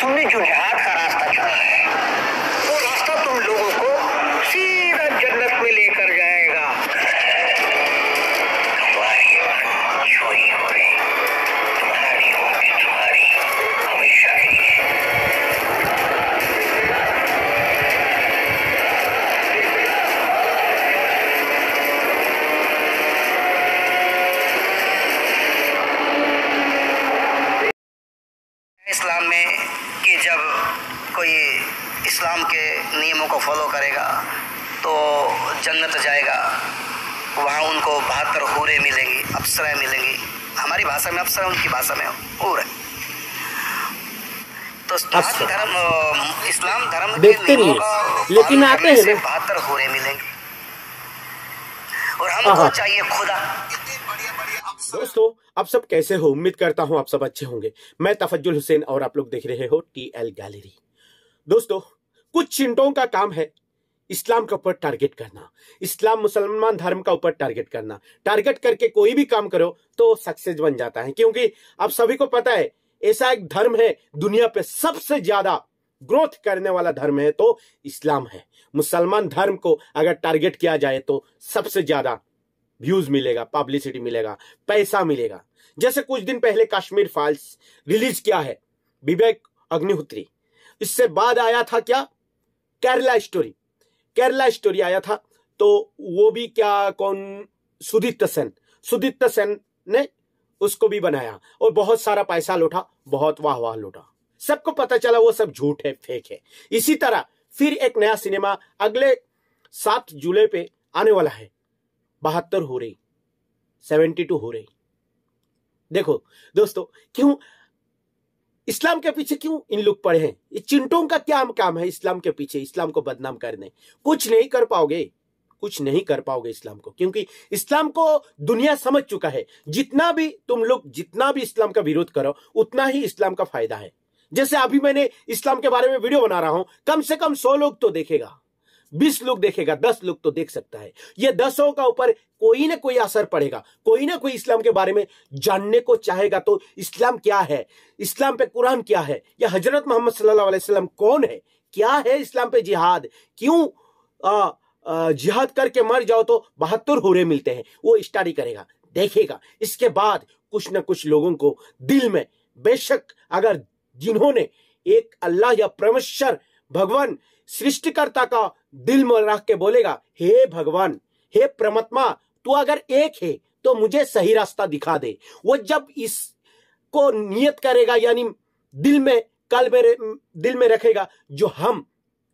तुमने जो जहाद का रास्ता चुना है पर होरे मिलेंगी अप्सराएं मिलेंगी हमारी भाषा में अप्सरा उनकी भाषा में हो रहे तो धर्म इस्लाम धर्म के नहीं लेकिन आते हैं बहत्तर होरे मिलेंगे और हमको चाहिए खुदा दोस्तों आप सब कैसे हो उम्मीद करता हूं आप सब अच्छे होंगे मैं तफजुल हुसैन और आप लोग देख रहे हो टीएल गैलरी दोस्तों कुछ चिंटों का काम है इस्लाम के ऊपर टारगेट करना इस्लाम मुसलमान धर्म का ऊपर टारगेट करना टारगेट करके कोई भी काम करो तो सक्सेस बन जाता है क्योंकि आप सभी को पता है ऐसा एक धर्म है दुनिया पे सबसे ज्यादा ग्रोथ करने वाला धर्म है तो इस्लाम है मुसलमान धर्म को अगर टारगेट किया जाए तो सबसे ज्यादा व्यूज मिलेगा पब्लिसिटी मिलेगा पैसा मिलेगा जैसे कुछ दिन पहले कश्मीर फाइल्स रिलीज किया है विवेक अग्निहोत्री इससे बाद आया था क्या केरला स्टोरी केरला स्टोरी आया था तो वो भी क्या कौन सुदीप्त सेन सुदीप्त सेन ने उसको भी बनाया और बहुत सारा पैसा लौटा बहुत वाह वाह लौटा सबको पता चला वो सब झूठ है फेक है इसी तरह फिर एक नया सिनेमा अगले सात जुलाई पे आने वाला है बहत्तर हो रही सेवेंटी टू हो रही देखो दोस्तों क्यों इस्लाम के पीछे क्यों इन लोग पड़े हैं ये चिंटों का क्या काम है इस्लाम के पीछे इस्लाम को बदनाम करने कुछ नहीं कर पाओगे कुछ नहीं कर पाओगे इस्लाम को क्योंकि इस्लाम को दुनिया समझ चुका है जितना भी तुम लोग जितना भी इस्लाम का विरोध करो उतना ही इस्लाम का फायदा है जैसे अभी मैंने इस्लाम के बारे में वीडियो बना रहा हूं कम से कम सौ लोग तो देखेगा बीस लोग देखेगा दस लोग तो देख सकता है ये दसों का ऊपर कोई ना कोई असर पड़ेगा कोई ना कोई इस्लाम के बारे में जानने को चाहेगा तो इस्लाम क्या है इस्लाम पे कुरान क्या है या हजरत मोहम्मद सल्लल्लाहु अलैहि वसल्लम कौन है क्या है इस्लाम पे जिहाद क्यों जिहाद करके मर जाओ तो बहत्तर हुरे मिलते हैं वो स्टडी करेगा देखेगा इसके बाद कुछ ना कुछ लोगों को दिल में बेशक अगर जिन्होंने एक अल्लाह या परमेश्वर भगवान सृष्टिकर्ता का दिल में रख के बोलेगा हे भगवान हे परमात्मा तू अगर एक है तो मुझे सही रास्ता दिखा दे वो जब इसको नियत करेगा यानी दिल में कल मेरे दिल में रखेगा जो हम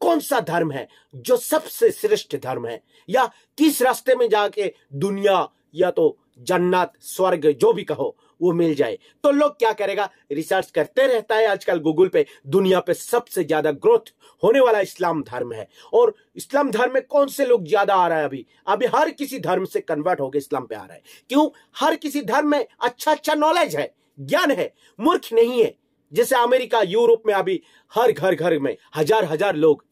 कौन सा धर्म है जो सबसे श्रेष्ठ धर्म है या किस रास्ते में जाके दुनिया या तो जन्नत स्वर्ग जो भी कहो वो मिल जाए तो लोग क्या करेगा रिसर्च करते रहता है आजकल गूगल पे दुनिया पे सबसे ज्यादा ग्रोथ होने वाला इस्लाम धर्म है और इस्लाम धर्म में कौन से लोग ज्यादा आ रहा है अभी अभी हर किसी धर्म से कन्वर्ट होकर इस्लाम पे आ रहा है क्यों हर किसी धर्म में अच्छा अच्छा नॉलेज है ज्ञान है मूर्ख नहीं है जैसे अमेरिका यूरोप में अभी हर घर घर में हजार हजार लोग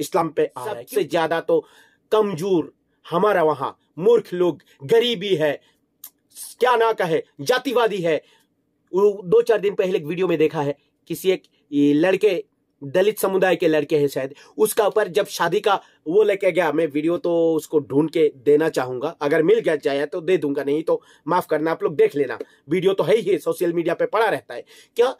इस्लाम पे आ रहे हैं सबसे ज्यादा तो कमजोर हमारा वहां मूर्ख लोग गरीबी है क्या ना का है जातिवादी है दो चार दिन पहले एक वीडियो में देखा है किसी एक लड़के दलित समुदाय के लड़के हैं शायद उसका ऊपर जब शादी का वो लेके गया मैं वीडियो तो उसको ढूंढ के देना चाहूंगा अगर मिल गया जाए तो दे दूंगा नहीं तो माफ करना आप लोग देख लेना वीडियो तो है ही है सोशल मीडिया पे पड़ा रहता है क्या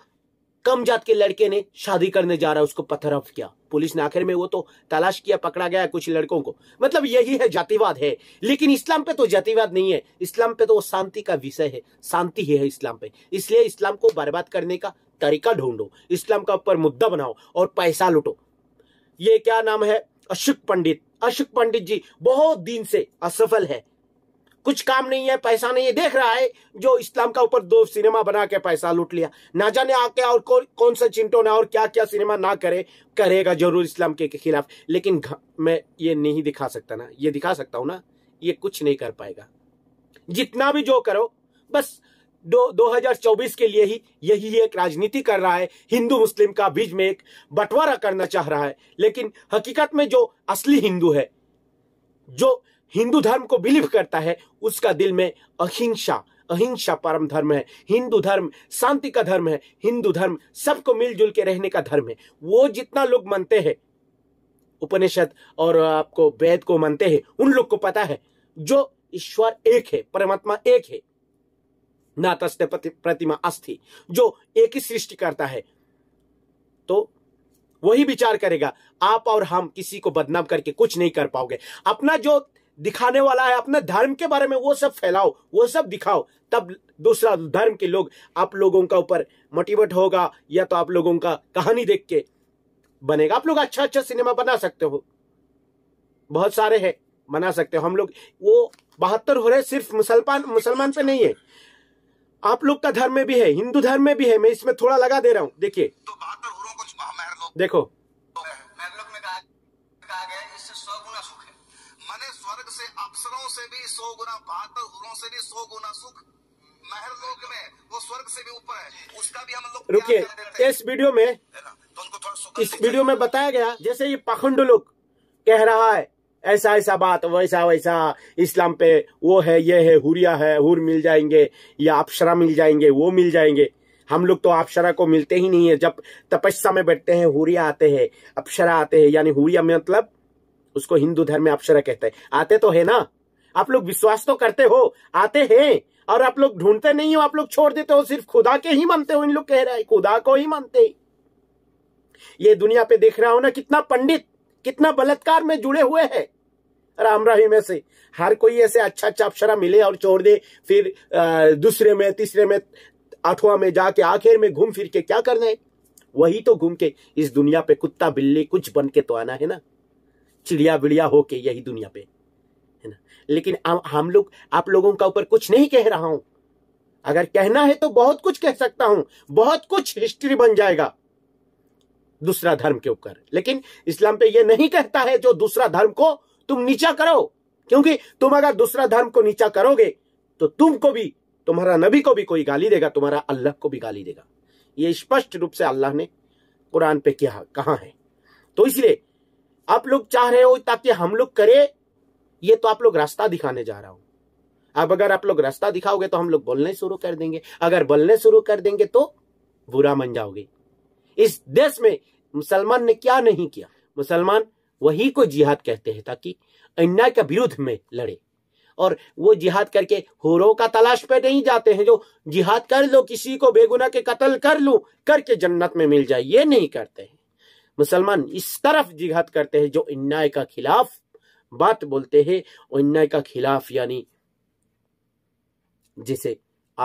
कम जात के लड़के ने शादी करने जा रहा है उसको पथरफ किया पुलिस ने आखिर में वो तो तलाश किया पकड़ा गया कुछ लड़कों को मतलब यही है जातिवाद है लेकिन इस्लाम पे तो जातिवाद नहीं है इस्लाम पे तो वो शांति का विषय है शांति ही है इस्लाम पे इसलिए इस्लाम को बर्बाद करने का तरीका ढूंढो इस्लाम का ऊपर मुद्दा बनाओ और पैसा लुटो ये क्या नाम है अशुक पंडित अशुक पंडित जी बहुत दिन से असफल है कुछ काम नहीं है पैसा नहीं है देख रहा है जो इस्लाम का ऊपर दो सिनेमा बना के पैसा लूट लिया ना जाने आके और कौन कौन सा चिंटो ने और क्या क्या सिनेमा ना करे करेगा जरूर इस्लाम के, के खिलाफ लेकिन मैं ये नहीं दिखा सकता ना ये दिखा सकता हूं ना ये कुछ नहीं कर पाएगा जितना भी जो करो बस दो चौबीस के लिए ही यही एक राजनीति कर रहा है हिंदू मुस्लिम का बीच में एक बंटवारा करना चाह रहा है लेकिन हकीकत में जो असली हिंदू है जो हिंदू धर्म को बिलीव करता है उसका दिल में अहिंसा अहिंसा परम धर्म है हिंदू धर्म शांति का धर्म है हिंदू धर्म सबको मिलजुल के रहने का धर्म है वो जितना लोग मानते हैं उपनिषद और आपको वेद को मानते हैं उन लोग को पता है जो ईश्वर एक है परमात्मा एक है ना तस्ते प्रतिमा अस्थि जो एक ही सृष्टि करता है तो वही विचार करेगा आप और हम किसी को बदनाम करके कुछ नहीं कर पाओगे अपना जो दिखाने वाला है अपने धर्म के बारे में वो सब फैलाओ वो सब दिखाओ तब दूसरा धर्म के लोग आप लोगों का ऊपर मोटिवेट होगा या तो आप लोगों का कहानी देख के बनेगा आप लोग अच्छा अच्छा सिनेमा बना सकते हो बहुत सारे हैं बना सकते हो हम लोग वो बहत्तर हो रहे सिर्फ मुसलमान मुसलमान पे नहीं है आप लोग का धर्म में भी है हिंदू धर्म में भी है मैं इसमें थोड़ा लगा दे रहा हूँ देखिए तो देखो स्वर्ग से अप्सरों से भी सौ गुना बहत्तर हुरों से भी सौ गुना सुख महर लोक में वो स्वर्ग से भी ऊपर है उसका भी हम लोग रुकिए इस वीडियो में तो इस वीडियो में बताया गया जैसे ये पाखंड लोग कह रहा है ऐसा ऐसा बात वैसा वैसा इस्लाम पे वो है ये है हुरिया है हुर मिल जाएंगे या अप्सरा मिल जाएंगे वो मिल जाएंगे हम लोग तो अप्सरा को मिलते ही नहीं है जब तपस्या में बैठते हैं हुरिया आते हैं अप्सरा आते हैं यानी हुरिया मतलब उसको हिंदू धर्म में अप्सरा कहते हैं आते तो है ना आप लोग विश्वास तो करते हो आते हैं और आप लोग ढूंढते नहीं हो आप लोग छोड़ देते हो सिर्फ खुदा के ही मानते हो इन लोग कह रहे हैं खुदा को ही मानते ये दुनिया पे देख रहा हो ना कितना पंडित कितना बलात्कार में जुड़े हुए हैं राम रही में से हर कोई ऐसे अच्छा अच्छा अप्सरा मिले और छोड़ दे फिर दूसरे में तीसरे में आठवा में जाके आखिर में घूम फिर के क्या करना है वही तो घूम के इस दुनिया पे कुत्ता बिल्ली कुछ बन के तो आना है ना चिड़िया बिड़िया होके यही दुनिया पे है ना लेकिन आ, हम लोग आप लोगों का ऊपर कुछ नहीं कह रहा हूं अगर कहना है तो बहुत कुछ कह सकता हूं बहुत कुछ हिस्ट्री बन जाएगा दूसरा धर्म के ऊपर लेकिन इस्लाम पे यह नहीं कहता है जो दूसरा धर्म को तुम नीचा करो क्योंकि तुम अगर दूसरा धर्म को नीचा करोगे तो तुमको भी तुम्हारा नबी को भी कोई गाली देगा तुम्हारा अल्लाह को भी गाली देगा ये स्पष्ट रूप से अल्लाह ने कुरान पे किया कहा है तो इसलिए आप लोग चाह रहे हो ताकि हम लोग करें ये तो आप लोग रास्ता दिखाने जा रहा हो अब अगर आप लोग रास्ता दिखाओगे तो हम लोग बोलने शुरू कर देंगे अगर बोलने शुरू कर देंगे तो बुरा मन जाओगे इस देश में मुसलमान ने क्या नहीं किया मुसलमान वही को जिहाद कहते हैं ताकि अन्याय के विरुद्ध में लड़े और वो जिहाद करके हुरों का तलाश पे नहीं जाते हैं जो जिहाद कर लो किसी को बेगुना के कत्ल कर लू करके जन्नत में मिल जाए ये नहीं करते हैं मुसलमान इस तरफ जिहाद करते हैं जो इन्नाय का खिलाफ बात बोलते हैं और इन्नाय का खिलाफ यानी जिसे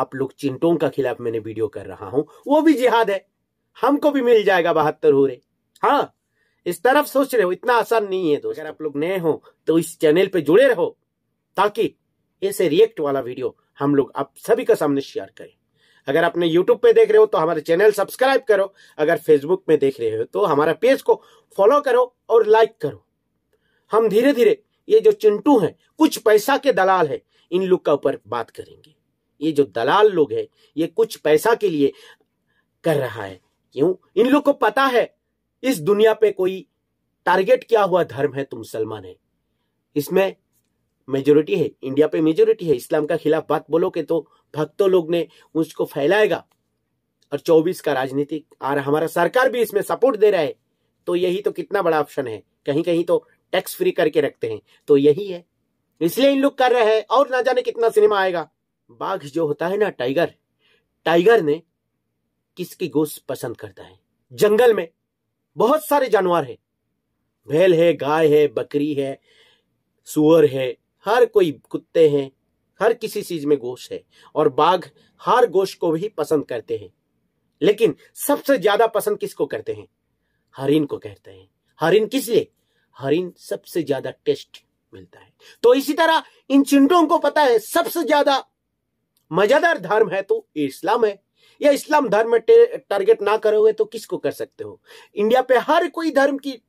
आप लोग चिंटों का खिलाफ मैंने वीडियो कर रहा हूं वो भी जिहाद है हमको भी मिल जाएगा बहत्तर हो रहे हाँ इस तरफ सोच रहे हो इतना आसान नहीं है दोस्त अगर आप लोग नए हो तो इस चैनल पे जुड़े रहो ताकि ऐसे रिएक्ट वाला वीडियो हम लोग आप सभी का सामने शेयर करें अगर आपने यूट्यूब पे देख रहे हो तो हमारे चैनल सब्सक्राइब करो अगर फेसबुक में देख रहे हो तो हमारा पेज को फॉलो करो और लाइक करो हम धीरे धीरे ये जो चिंटू है कुछ पैसा के दलाल है इन लोग का ऊपर बात करेंगे ये जो दलाल लोग है ये कुछ पैसा के लिए कर रहा है क्यों इन लोग को पता है इस दुनिया पे कोई टारगेट क्या हुआ धर्म है तुम मुसलमान है इसमें मेजोरिटी है इंडिया पे मेजोरिटी है इस्लाम का खिलाफ बात बोलोगे तो भक्तों लोग ने उसको फैलाएगा और 24 का राजनीतिक और हमारा सरकार भी इसमें सपोर्ट दे रहा है तो यही तो कितना बड़ा ऑप्शन है कहीं कहीं तो टैक्स फ्री करके रखते हैं तो यही है इसलिए इन लोग कर रहे हैं और ना जाने कितना सिनेमा आएगा बाघ जो होता है ना टाइगर टाइगर ने किसकी गोश्त पसंद करता है जंगल में बहुत सारे जानवर है भैल है गाय है बकरी है सुअर है हर कोई कुत्ते हैं हर किसी चीज में गोश्त है और बाघ हर गोश्त को भी पसंद करते हैं लेकिन सबसे ज्यादा पसंद किसको करते हैं हरिन को कहते हैं हरिन किस लिए हरिन सबसे ज्यादा टेस्ट मिलता है तो इसी तरह इन चिंटों को पता है सबसे ज्यादा मजेदार धर्म है तो इस्लाम है या इस्लाम धर्म में टारगेट ना करे हुए तो किसको कर सकते हो इंडिया पे हर कोई धर्म की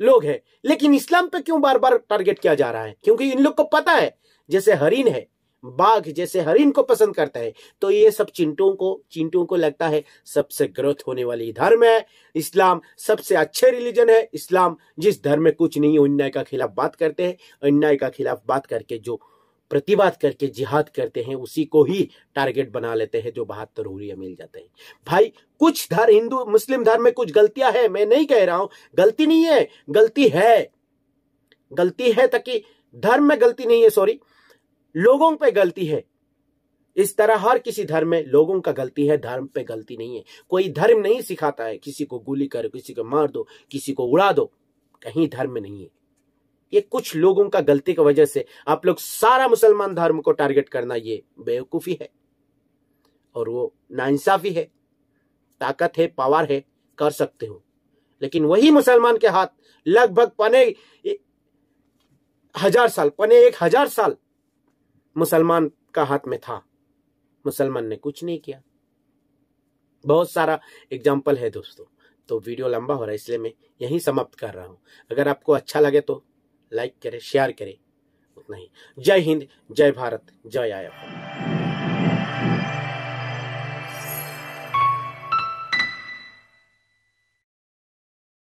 लोग है लेकिन इस्लाम पे क्यों बार बार टारगेट किया जा रहा है क्योंकि इन लोग को पता है जैसे हरिन है बाघ जैसे हरिन को पसंद करता है तो ये सब चिंटों को चिंटों को लगता है सबसे ग्रोथ होने वाली धर्म है इस्लाम सबसे अच्छे रिलीजन है इस्लाम जिस धर्म में कुछ नहीं अन्याय का खिलाफ बात करते हैं अन्याय का खिलाफ बात करके जो प्रतिवाद करके जिहाद करते हैं उसी को ही टारगेट बना लेते हैं जो बहत्तर हुरिया मिल जाते हैं भाई कुछ धर्म हिंदू मुस्लिम धर्म में कुछ गलतियां हैं मैं नहीं कह रहा हूं गलती नहीं है गलती है गलती है ताकि धर्म में गलती नहीं है सॉरी लोगों पे गलती है इस तरह हर किसी धर्म में लोगों का गलती है धर्म पे गलती नहीं है कोई धर्म नहीं सिखाता है किसी को गोली करो किसी को मार दो किसी को उड़ा दो कहीं धर्म नहीं है ये कुछ लोगों का गलती की वजह से आप लोग सारा मुसलमान धर्म को टारगेट करना ये बेवकूफ़ी है और वो नाइंसाफी है ताकत है पावर है कर सकते हो लेकिन वही मुसलमान के हाथ लगभग पने हजार साल पने एक हजार साल मुसलमान का हाथ में था मुसलमान ने कुछ नहीं किया बहुत सारा एग्जाम्पल है दोस्तों तो वीडियो लंबा हो रहा है इसलिए मैं यहीं समाप्त कर रहा हूं अगर आपको अच्छा लगे तो लाइक करें शेयर करें उतना ही जय हिंद जय भारत जय आया